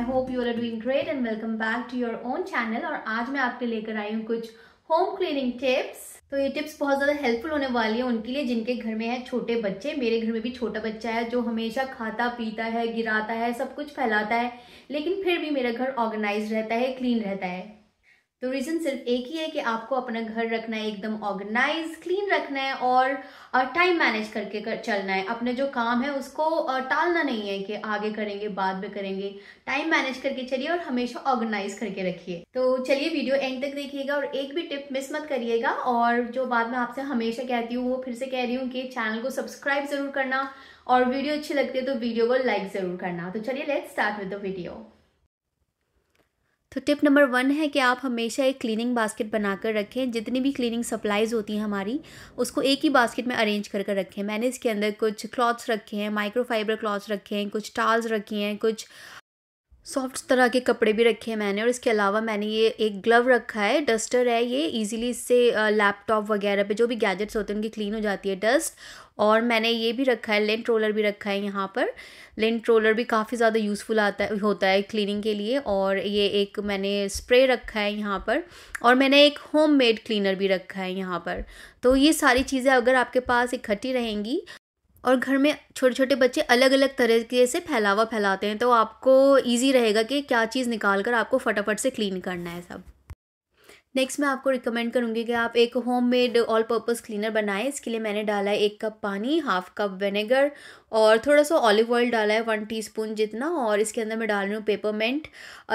I hope you are doing great and welcome back to your own channel और आज मैं आपके लेकर आई हूँ कुछ होम क्लीनिंग टिप्स तो ये टिप्स बहुत ज़्यादा हेल्पफुल होने वाली है उनके लिए जिनके घर में है छोटे बच्चे मेरे घर में भी छोटा बच्चा है जो हमेशा खाता पीता है गिराता है सब कुछ फैलाता है लेकिन फिर भी मेरा घर ऑर्गेनाइज रहता है क्लीन रहता है तो रीज़न सिर्फ एक ही है कि आपको अपना घर रखना है एकदम ऑर्गेनाइज क्लीन रखना है और टाइम मैनेज करके कर चलना है अपने जो काम है उसको टालना नहीं है कि आगे करेंगे बाद में करेंगे टाइम मैनेज करके चलिए और हमेशा ऑर्गेनाइज करके रखिए तो चलिए वीडियो एंड तक देखिएगा और एक भी टिप मिस मत करिएगा और जो बाद में आपसे हमेशा कहती हूँ वो फिर से कह रही हूँ कि चैनल को सब्सक्राइब ज़रूर करना और वीडियो अच्छी लगती है तो वीडियो को लाइक ज़रूर करना तो चलिए let start with the video तो टिप नंबर वन है कि आप हमेशा एक क्लीनिंग बास्केट बनाकर रखें जितनी भी क्लीनिंग सप्लाइज़ होती हैं हमारी उसको एक ही बास्केट में अरेंज कर कर रखें मैंने इसके अंदर कुछ क्लॉथ्स रखे हैं माइक्रोफाइबर क्लॉथ्स रखे हैं कुछ टाल्स रखे हैं कुछ सॉफ्ट तरह के कपड़े भी रखे हैं मैंने और इसके अलावा मैंने ये एक ग्लव रखा है डस्टर है ये इजीली इससे लैपटॉप वगैरह पे जो भी गैजेट्स होते हैं उनकी क्लीन हो जाती है डस्ट और मैंने ये भी रखा है लेंट रोलर भी रखा है यहाँ पर लेंट रोलर भी काफ़ी ज़्यादा यूज़फुल आता है होता है क्लीनिंग के लिए और ये एक मैंने स्प्रे रखा है यहाँ पर और मैंने एक होम मेड क्लीनर भी रखा है यहाँ पर तो ये सारी चीज़ें अगर आपके पास इकट्ठी रहेंगी और घर में छोटे छोटे बच्चे अलग अलग तरीके से फैलावा फैलाते हैं तो आपको ईजी रहेगा कि क्या चीज़ निकाल कर आपको फटाफट से क्लीन करना है सब नेक्स्ट मैं आपको रिकमेंड करूँगी कि आप एक home made all purpose cleaner बनाएं इसके लिए मैंने डाला है एक कप पानी हाफ कप विनेगर और थोड़ा सा ऑलिव ऑयल डाला है वन टीस्पून जितना और इसके अंदर मैं डाल रही हूँ पेपरमेंट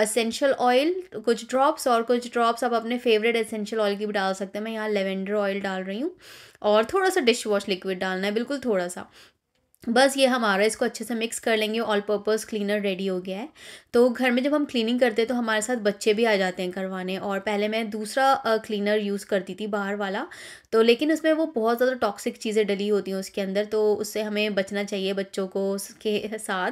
असेंशियल ऑयल कुछ ड्रॉप्स और कुछ ड्रॉप्स आप अपने फेवरेट असेंशियल ऑयल की भी डाल सकते हैं मैं यहाँ लेवेंडर ऑयल डाल रही हूँ और थोड़ा सा डिश वॉश लिक्विड डालना है बिल्कुल थोड़ा सा बस ये हमारा इसको अच्छे से मिक्स कर लेंगे ऑल पर्पज़ क्लीनर रेडी हो गया है तो घर में जब हम क्लीनिंग करते हैं तो हमारे साथ बच्चे भी आ जाते हैं करवाने और पहले मैं दूसरा क्लीनर यूज़ करती थी बाहर वाला तो लेकिन उसमें वो बहुत ज़्यादा टॉक्सिक चीज़ें डली होती हैं उसके अंदर तो उससे हमें बचना चाहिए बच्चों को उसके साथ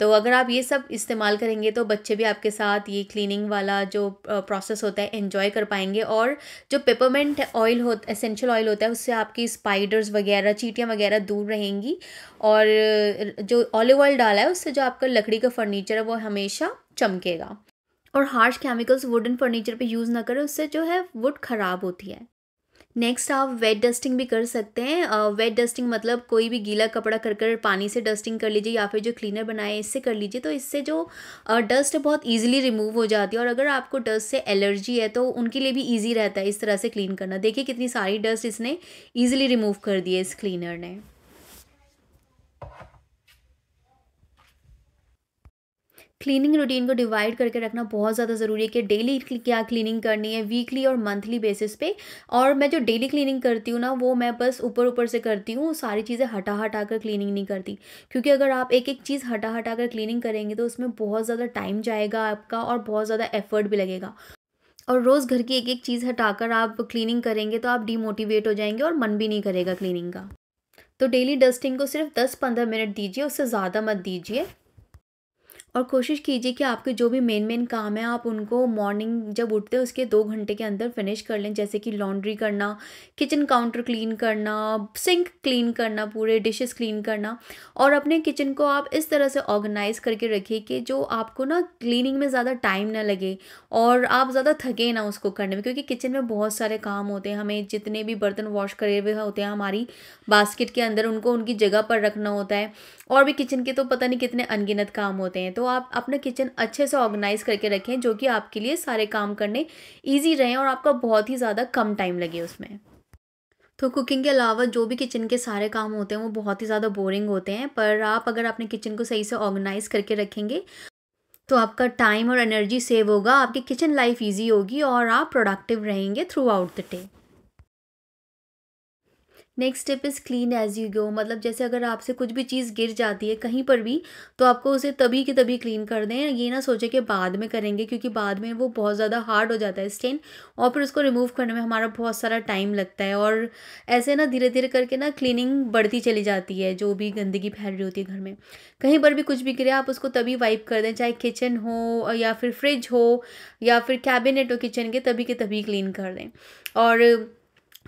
तो अगर आप ये सब इस्तेमाल करेंगे तो बच्चे भी आपके साथ ये क्लीनिंग वाला जो प्रोसेस होता है इन्जॉय कर पाएंगे और जो पेपरमेंट ऑयल हो एसेंशियल ऑयल होता है उससे आपकी स्पाइडर्स वगैरह चीटियाँ वगैरह दूर रहेंगी और जो ऑलिव ऑयल डाला है उससे जो आपका लकड़ी का फर्नीचर है वो हमेशा चमकेगा और हार्श केमिकल्स वुडन फर्नीचर पे यूज़ ना करें उससे जो है वुड ख़राब होती है नेक्स्ट आप वेट डस्टिंग भी कर सकते हैं वेट डस्टिंग मतलब कोई भी गीला कपड़ा कर कर पानी से डस्टिंग कर लीजिए या फिर जो क्लीनर बनाए इससे कर लीजिए तो इससे जो डस्ट uh, बहुत ईजिली रिमूव हो जाती है और अगर आपको डस्ट से एलर्जी है तो उनके लिए भी ईजी रहता है इस तरह से क्लीन करना देखिए कितनी सारी डस्ट इसने ईजिली रिमूव कर दी है इस क्लीनर ने क्लीनिंग रूटीन को डिवाइड करके रखना बहुत ज़्यादा ज़रूरी है कि डेली क्या क्लीनिंग करनी है वीकली और मंथली बेसिस पे और मैं जो डेली क्लीनिंग करती हूँ ना वो मैं बस ऊपर ऊपर से करती हूँ सारी चीज़ें हटा हटा कर क्लीनिंग नहीं करती क्योंकि अगर आप एक एक चीज़ हटा हटा कर क्लीनिंग करेंगे तो उसमें बहुत ज़्यादा टाइम जाएगा आपका और बहुत ज़्यादा एफर्ट भी लगेगा और रोज़ घर की एक एक चीज़ हटाकर आप क्लीनिंग करेंगे तो आप डीमोटिवेट हो जाएंगे और मन भी नहीं करेगा क्लीनिंग का तो डेली डस्टिंग को सिर्फ 10-15 मिनट दीजिए उससे ज़्यादा मत दीजिए और कोशिश कीजिए कि आपके जो भी मेन मेन काम है आप उनको मॉर्निंग जब उठते हैं उसके दो घंटे के अंदर फिनिश कर लें जैसे कि लॉन्ड्री करना किचन काउंटर क्लीन करना सिंक क्लीन करना पूरे डिशेस क्लीन करना और अपने किचन को आप इस तरह से ऑर्गेनाइज करके रखिए कि जो आपको ना क्लीनिंग में ज़्यादा टाइम ना लगे और आप ज़्यादा थके ना उसको करने में क्योंकि किचन में बहुत सारे काम होते हैं हमें जितने भी बर्तन वॉश करे हुए होते हैं हमारी बास्केट के अंदर उनको उनकी जगह पर रखना होता है और भी किचन के तो पता नहीं कितने अनगिनत काम होते हैं तो आप अपना किचन अच्छे से ऑर्गेनाइज करके रखें जो कि आपके लिए सारे काम करने ईजी रहें और आपका बहुत ही ज़्यादा कम टाइम लगे उसमें तो कुकिंग के अलावा जो भी किचन के सारे काम होते हैं वो बहुत ही ज़्यादा बोरिंग होते हैं पर आप अगर अपने किचन को सही से ऑर्गेनाइज करके रखेंगे तो आपका टाइम और एनर्जी सेव होगा आपकी किचन लाइफ इजी होगी और आप प्रोडक्टिव रहेंगे throughout the day next step is clean as you go मतलब जैसे अगर आपसे कुछ भी चीज़ गिर जाती है कहीं पर भी तो आपको उसे तभी के तभी क्लीन कर दें ये ना सोचें कि बाद में करेंगे क्योंकि बाद में वो बहुत ज़्यादा हार्ड हो जाता है स्टेन और फिर उसको रिमूव करने में हमारा बहुत सारा टाइम लगता है और ऐसे ना धीरे धीरे करके ना क्लीनिंग बढ़ती चली जाती है जो भी गंदगी फैल रही होती है घर में कहीं पर भी कुछ भी गिरे आप उसको तभी वाइप कर दें चाहे किचन हो या फिर फ्रिज हो या फिर कैबिनेट हो किचन के तभी के तभी क्लीन कर दें और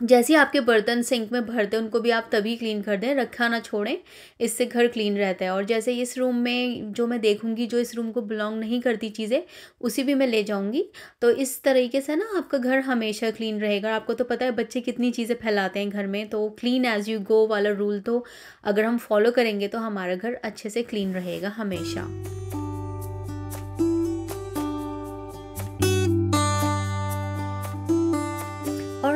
जैसे ही आपके बर्तन सिंक में भरते हैं उनको भी आप तभी क्लीन कर दें रखा ना छोड़ें इससे घर क्लीन रहता है और जैसे इस रूम में जो मैं देखूंगी जो इस रूम को बिलोंग नहीं करती चीज़ें उसी भी मैं ले जाऊंगी तो इस तरीके से ना आपका घर हमेशा क्लीन रहेगा आपको तो पता है बच्चे कितनी चीज़ें फैलाते हैं घर में तो क्लीन एज़ यू गो वाला रूल तो अगर हम फॉलो करेंगे तो हमारा घर अच्छे से क्लीन रहेगा हमेशा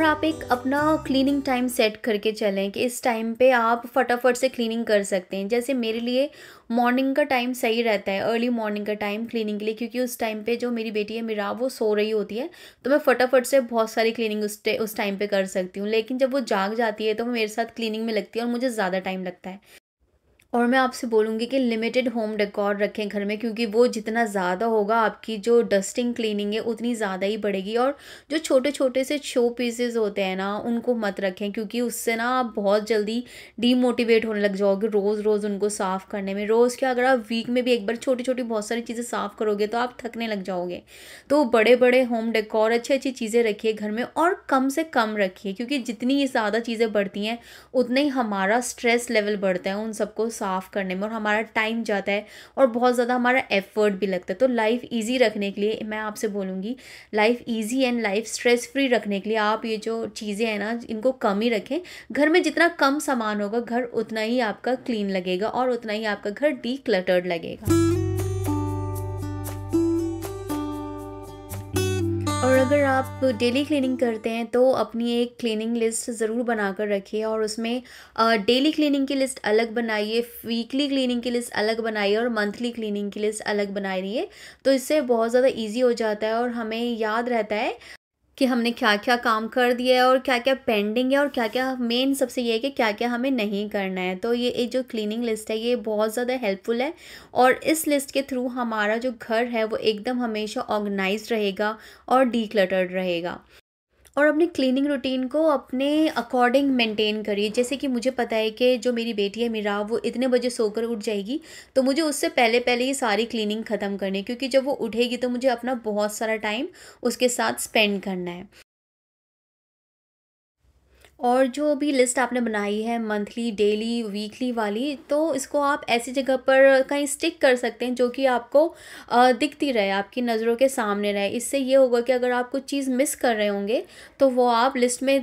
और आप एक अपना क्लीनिंग टाइम सेट करके चलें कि इस टाइम पे आप फटाफट से क्लीनिंग कर सकते हैं जैसे मेरे लिए मॉर्निंग का टाइम सही रहता है अर्ली मॉर्निंग का टाइम क्लीनिंग के लिए क्योंकि उस टाइम पे जो मेरी बेटी है मेरा वो सो रही होती है तो मैं फटाफट से बहुत सारी क्लीनिंग उस उस टाइम पर कर सकती हूँ लेकिन जब वो जाग जाती है तो मेरे साथ क्लीनिंग में लगती है और मुझे ज़्यादा टाइम लगता है और मैं आपसे बोलूँगी कि लिमिटेड होम डेकोर रखें घर में क्योंकि वो जितना ज़्यादा होगा आपकी जो डस्टिंग क्लीनिंग है उतनी ज़्यादा ही बढ़ेगी और जो छोटे छोटे से शो पीसेज होते हैं ना उनको मत रखें क्योंकि उससे ना आप बहुत जल्दी डीमोटिवेट होने लग जाओगे रोज़ रोज़ उनको साफ़ करने में रोज़ क्या अगर आप वीक में भी एक बार छोटी छोटी बहुत सारी चीज़ें साफ़ करोगे तो आप थकने लग जाओगे तो बड़े बड़े होम डेकोर अच्छी अच्छी चीज़ें रखिए घर में और कम से कम रखिए क्योंकि जितनी ये ज़्यादा चीज़ें बढ़ती हैं उतना ही हमारा स्ट्रेस लेवल बढ़ता है उन सबको साफ़ करने में और हमारा टाइम जाता है और बहुत ज़्यादा हमारा एफर्ट भी लगता है तो लाइफ ईजी रखने के लिए मैं आपसे बोलूँगी life easy and life stress free रखने के लिए आप ये जो चीज़ें हैं ना इनको कम ही रखें घर में जितना कम सामान होगा घर उतना ही आपका क्लीन लगेगा और उतना ही आपका घर डी क्लटर्ड लगेगा अगर आप डेली क्लीनिंग करते हैं तो अपनी एक क्लीनिंग लिस्ट ज़रूर बना कर रखिए और उसमें डेली क्लीनिंग की लिस्ट अलग बनाइए वीकली क्लीनिंग की लिस्ट अलग बनाइए और मंथली क्लीनिंग की लिस्ट अलग बनाइए तो इससे बहुत ज़्यादा ईजी हो जाता है और हमें याद रहता है कि हमने क्या क्या काम कर दिया है और क्या क्या पेंडिंग है और क्या क्या मेन सबसे ये है कि क्या क्या हमें नहीं करना है तो ये जो क्लीनिंग लिस्ट है ये बहुत ज़्यादा हेल्पफुल है और इस लिस्ट के थ्रू हमारा जो घर है वो एकदम हमेशा ऑर्गेनाइज रहेगा और डीक्लटर्ड रहेगा और अपनी क्लीनिंग रूटीन को अपने अकॉर्डिंग मेंटेन करिए जैसे कि मुझे पता है कि जो मेरी बेटी है मीरा वो इतने बजे सोकर उठ जाएगी तो मुझे उससे पहले पहले ये सारी क्लीनिंग ख़त्म करनी है क्योंकि जब वो उठेगी तो मुझे अपना बहुत सारा टाइम उसके साथ स्पेंड करना है और जो भी लिस्ट आपने बनाई है मंथली डेली वीकली वाली तो इसको आप ऐसी जगह पर कहीं स्टिक कर सकते हैं जो कि आपको दिखती रहे आपकी नज़रों के सामने रहे इससे ये होगा कि अगर आप कुछ चीज़ मिस कर रहे होंगे तो वो आप लिस्ट में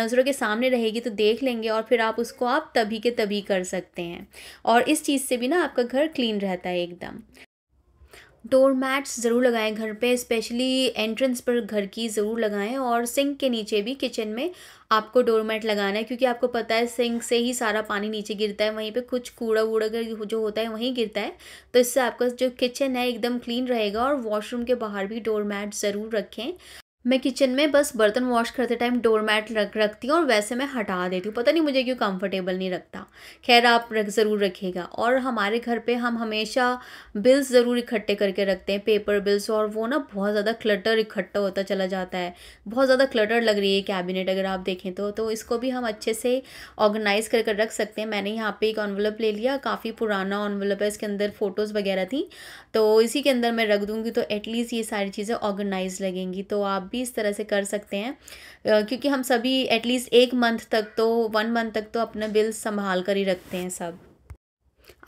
नज़रों के सामने रहेगी तो देख लेंगे और फिर आप उसको आप तभी के तभी कर सकते हैं और इस चीज़ से भी ना आपका घर क्लीन रहता है एकदम डोर मैट्स ज़रूर लगाएं घर पे स्पेशली एंट्रेंस पर घर की ज़रूर लगाएं और सिंक के नीचे भी किचन में आपको डोर मैट लगाना है क्योंकि आपको पता है सिंक से ही सारा पानी नीचे गिरता है वहीं पे कुछ कूड़ा वूड़ा जो होता है वहीं गिरता है तो इससे आपका जो किचन है एकदम क्लीन रहेगा और वॉशरूम के बाहर भी डोर मैट ज़रूर रखें मैं किचन में बस बर्तन वॉश करते टाइम डोरमैट रख रखती हूँ और वैसे मैं हटा देती हूँ पता नहीं मुझे क्यों कंफर्टेबल नहीं रखता खैर आप रख ज़रूर रखेगा और हमारे घर पे हम हमेशा बिल्स ज़रूर इकट्ठे करके रखते हैं पेपर बिल्स और वो ना बहुत ज़्यादा क्लटर इकट्ठा होता चला जाता है बहुत ज़्यादा क्लटर लग रही है कैबिनेट अगर आप देखें तो तो इसको भी हम अच्छे से ऑर्गेनाइज़ कर कर रख सकते हैं मैंने यहाँ पर एक ऑनवलप ले लिया काफ़ी पुराना ऑनवलप है इसके अंदर फ़ोटोज़ वगैरह थी तो इसी के अंदर मैं रख दूँगी तो एटलीस्ट ये सारी चीज़ें ऑर्गेनाइज लगेंगी तो आप भी इस तरह से कर सकते हैं क्योंकि हम सभी एटलीस्ट एक मंथ तक तो वन मंथ तक तो अपना बिल संभाल कर ही रखते हैं सब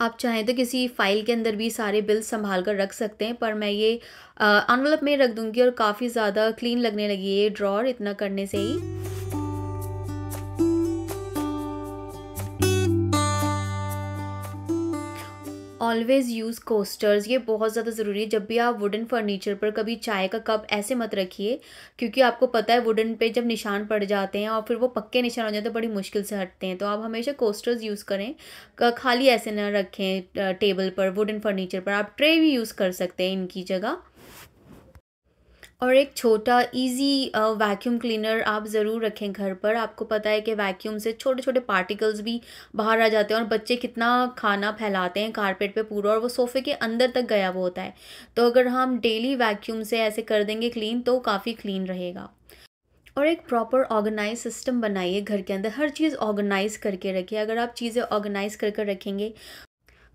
आप चाहें तो किसी फ़ाइल के अंदर भी सारे बिल संभाल कर रख सकते हैं पर मैं ये अनवलप में रख दूँगी और काफ़ी ज़्यादा क्लीन लगने लगी ये ड्रॉर इतना करने से ही ऑलवेज़ यूज़ कोस्टर्स ये बहुत ज़्यादा ज़रूरी है जब भी आप वुडन फर्नीचर पर कभी चाय का कप ऐसे मत रखिए क्योंकि आपको पता है वुडन पे जब निशान पड़ जाते हैं और फिर वो पक्के निशान हो जाते हैं तो बड़ी मुश्किल से हटते हैं तो आप हमेशा कोस्टर्स यूज़ करें खाली ऐसे ना रखें टेबल पर वुडन फर्नीचर पर आप ट्रे भी यूज़ कर सकते हैं इनकी जगह और एक छोटा इजी वैक्यूम क्लीनर आप ज़रूर रखें घर पर आपको पता है कि वैक्यूम से छोटे छोटे पार्टिकल्स भी बाहर आ जाते हैं और बच्चे कितना खाना फैलाते हैं कारपेट पे पूरा और वो सोफ़े के अंदर तक गया वो होता है तो अगर हम डेली वैक्यूम से ऐसे कर देंगे क्लीन तो काफ़ी क्लीन रहेगा और एक प्रॉपर ऑर्गेनाइज सिस्टम बनाइए घर के अंदर हर चीज़ ऑर्गेनाइज करके रखिए अगर आप चीज़ें ऑर्गेनाइज कर कर रखेंगे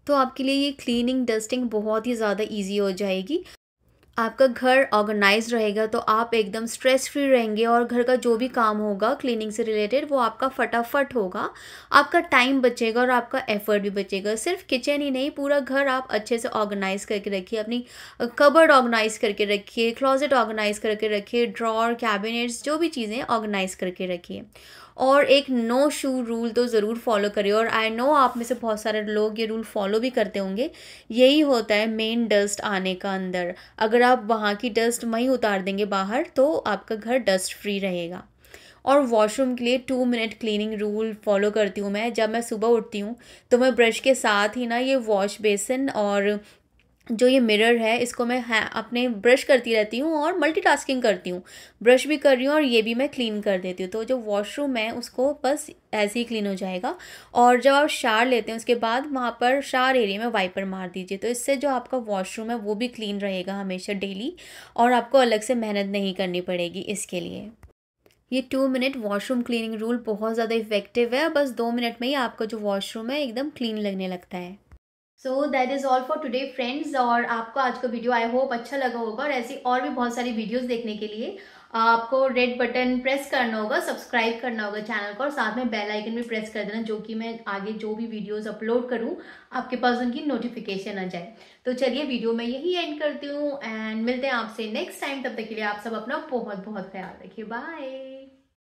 तो आपके लिए ये क्लीनिंग डस्टिंग बहुत ही ज़्यादा ईजी हो जाएगी आपका घर ऑर्गेनाइज रहेगा तो आप एकदम स्ट्रेस फ्री रहेंगे और घर का जो भी काम होगा क्लीनिंग से रिलेटेड वो आपका फटाफट होगा आपका टाइम बचेगा और आपका एफर्ट भी बचेगा सिर्फ किचन ही नहीं पूरा घर आप अच्छे से ऑर्गेनाइज करके रखिए अपनी कबर्ड ऑर्गेनाइज करके रखिए क्लॉजेट ऑर्गेनाइज करके रखिए ड्रॉर कैबिनेट्स जो भी चीज़ें ऑर्गेनाइज करके रखिए और एक नो शू रूल तो ज़रूर फॉलो करें और आई नो आप में से बहुत सारे लोग ये रूल फॉलो भी करते होंगे यही होता है मेन डस्ट आने का अंदर अगर आप वहाँ की डस्ट वहीं उतार देंगे बाहर तो आपका घर डस्ट फ्री रहेगा और वॉशरूम के लिए two minute cleaning rule follow करती हूँ मैं जब मैं सुबह उठती हूँ तो मैं ब्रश के साथ ही ना ये वॉश बेसिन और जो ये मिरर है इसको मैं अपने ब्रश करती रहती हूँ और मल्टीटास्किंग करती हूँ ब्रश भी कर रही हूँ और ये भी मैं क्लीन कर देती हूँ तो जो वॉशरूम है उसको बस ऐसे ही क्लीन हो जाएगा और जब आप शार लेते हैं उसके बाद वहाँ पर शार एरिया में वाइपर मार दीजिए तो इससे जो आपका वॉशरूम है वो भी क्लीन रहेगा हमेशा डेली और आपको अलग से मेहनत नहीं करनी पड़ेगी इसके लिए ये two minute washroom cleaning rule बहुत ज़्यादा इफ़ेक्टिव है बस दो मिनट में ही आपका जो वॉशरूम है एकदम क्लीन लगने लगता है so that is all for today friends और आपको आज का वीडियो आई होप अच्छा लगा होगा और ऐसी और भी बहुत सारी वीडियोस देखने के लिए आपको रेड बटन प्रेस करना होगा सब्सक्राइब करना होगा चैनल को और साथ में बेल आइकन भी प्रेस कर देना जो कि मैं आगे जो भी वीडियोस अपलोड करूं आपके पास उनकी नोटिफिकेशन आ जाए तो चलिए वीडियो में यही एंड करती हूँ एंड मिलते हैं आपसे नेक्स्ट टाइम तब तक के लिए आप सब अपना बहुत बहुत ख्याल रखिए बाय